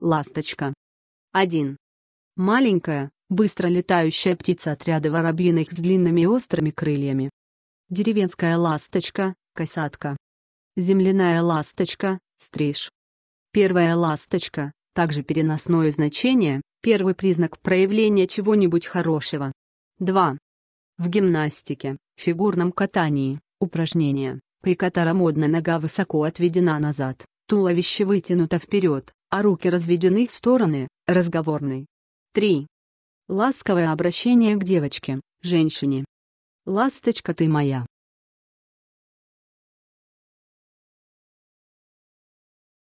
Ласточка. 1. Маленькая, быстро летающая птица отряда воробьиных с длинными острыми крыльями. Деревенская ласточка, косатка. Земляная ласточка, стриж. Первая ласточка, также переносное значение, первый признак проявления чего-нибудь хорошего. 2. В гимнастике, фигурном катании, упражнение, при котором одна нога высоко отведена назад, туловище вытянуто вперед, а руки разведены в стороны, разговорный. 3. Ласковое обращение к девочке, женщине. «Ласточка ты моя».